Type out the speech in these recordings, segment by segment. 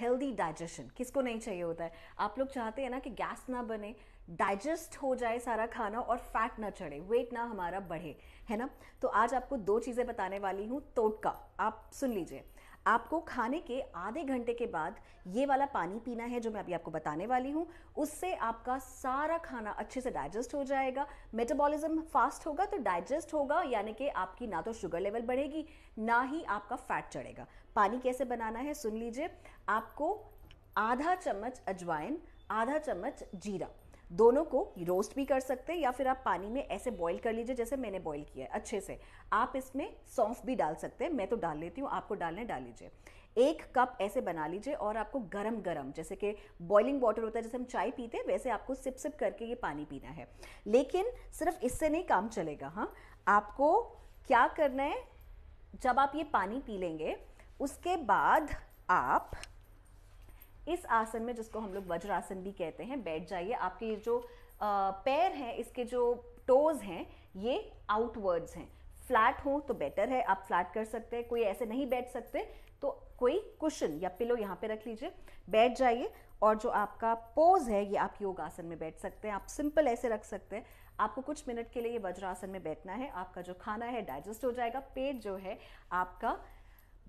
healthy digestion किसको नहीं चाहिए होता है आप लोग चाहते हैं ना कि गैस ना बने डाइजेस्ट हो जाए सारा खाना और फैट ना चढ़े वेट ना हमारा बढ़े है ना तो आज आपको दो चीज़ें बताने वाली हूँ तोटका आप सुन लीजिए आपको खाने के आधे घंटे के बाद ये वाला पानी पीना है जो मैं अभी आपको बताने वाली हूँ उससे आपका सारा खाना अच्छे से डाइजेस्ट हो जाएगा मेटाबॉलिज्म फास्ट होगा तो डाइजेस्ट होगा यानी कि आपकी ना तो शुगर लेवल बढ़ेगी ना ही आपका फैट चढ़ेगा पानी कैसे बनाना है सुन लीजिए आपको आधा चम्मच अजवाइन आधा चम्मच जीरा दोनों को रोस्ट भी कर सकते हैं या फिर आप पानी में ऐसे बॉईल कर लीजिए जैसे मैंने बॉईल किया है अच्छे से आप इसमें सौंफ भी डाल सकते हैं मैं तो डाल लेती हूँ आपको डालने डाल लीजिए एक कप ऐसे बना लीजिए और आपको गरम गरम जैसे कि बॉइलिंग वाटर होता है जैसे हम चाय पीते हैं वैसे आपको सिप सिप करके ये पानी पीना है लेकिन सिर्फ इससे नहीं काम चलेगा हाँ आपको क्या करना है जब आप ये पानी पी लेंगे उसके बाद आप इस आसन में जिसको हम लोग वज्रासन भी कहते हैं बैठ जाइए आपके जो पैर हैं इसके जो टोज़ हैं ये आउटवर्ड्स हैं फ्लैट हो तो बेटर है आप फ्लैट कर सकते हैं कोई ऐसे नहीं बैठ सकते तो कोई कुशन या पिलो यहाँ पे रख लीजिए बैठ जाइए और जो आपका पोज है ये आप योगासन में बैठ सकते हैं आप सिंपल ऐसे रख सकते हैं आपको कुछ मिनट के लिए ये वज्रासन में बैठना है आपका जो खाना है डाइजेस्ट हो जाएगा पेट जो है आपका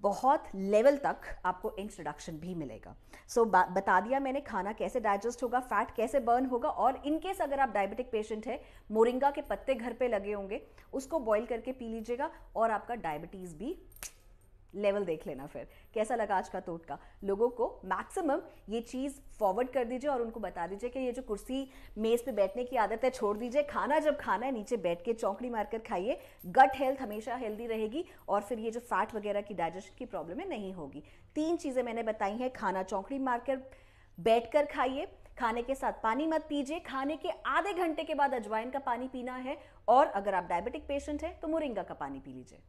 बहुत लेवल तक आपको इंक्स रिडक्शन भी मिलेगा सो so, बता दिया मैंने खाना कैसे डाइजेस्ट होगा फैट कैसे बर्न होगा और इनकेस अगर आप डायबिटिक पेशेंट है मोरिंगा के पत्ते घर पे लगे होंगे उसको बॉईल करके पी लीजिएगा और आपका डायबिटीज़ भी लेवल देख लेना फिर कैसा लगा आज का टोटका लोगों को मैक्सिमम ये चीज़ फॉरवर्ड कर दीजिए और उनको बता दीजिए कि ये जो कुर्सी मेज़ पे बैठने की आदत है छोड़ दीजिए खाना जब खाना है नीचे बैठ के चौंकड़ी मारकर खाइए गट हेल्थ हमेशा हेल्दी रहेगी और फिर ये जो फैट वगैरह की डाइजेशन की प्रॉब्लम है नहीं होगी तीन चीज़ें मैंने बताई हैं खाना चौंकड़ी मारकर बैठ कर खाइए खाने के साथ पानी मत पीजिए खाने के आधे घंटे के बाद अजवाइन का पानी पीना है और अगर आप डायबिटिक पेशेंट हैं तो मुरिंगा का पानी पी लीजिए